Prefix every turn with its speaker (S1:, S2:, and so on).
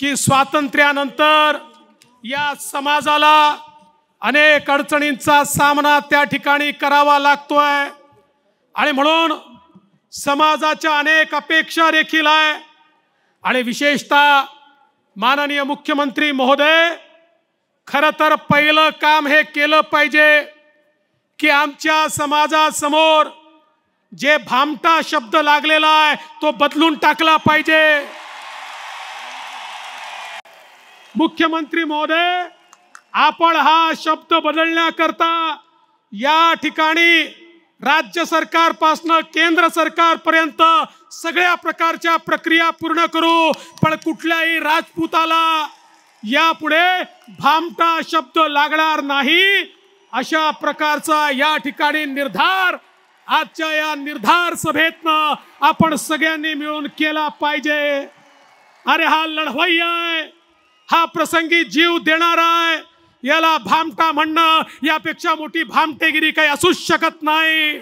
S1: की स्वातंत्र्यानंतर या समाजाला अनेक अडचणींचा सामना त्या ठिकाणी करावा लागतोय आणि म्हणून समाजाच्या अनेक अपेक्षा देखील आहे आणि विशेषतः माननीय मुख्यमंत्री महोदय खरं तर पहिलं काम हे केलं पाहिजे की आमच्या समाजासमोर जे भामटा शब्द लागलेला आहे तो बदलून टाकला पाहिजे मुख्यमंत्री महोदय आपण हा शब्द बदलण्याकरता या ठिकाणी राज्य सरकार पासन केंद्र सरकार पर्यंत सगळ्या प्रकारच्या प्रक्रिया पूर्ण करू पण कुठल्याही राजपूताला यापुढे भामटा शब्द लागणार नाही अशा प्रकारचा या ठिकाणी निर्धार आजच्या या निर्धार सभेतनं आपण सगळ्यांनी मिळून केला पाहिजे अरे हा लढवाई आहे हा प्रसंगी जीव देणार आहे याला भामटा म्हणणं यापेक्षा मोठी भामटेगिरी काही असूच शकत नाही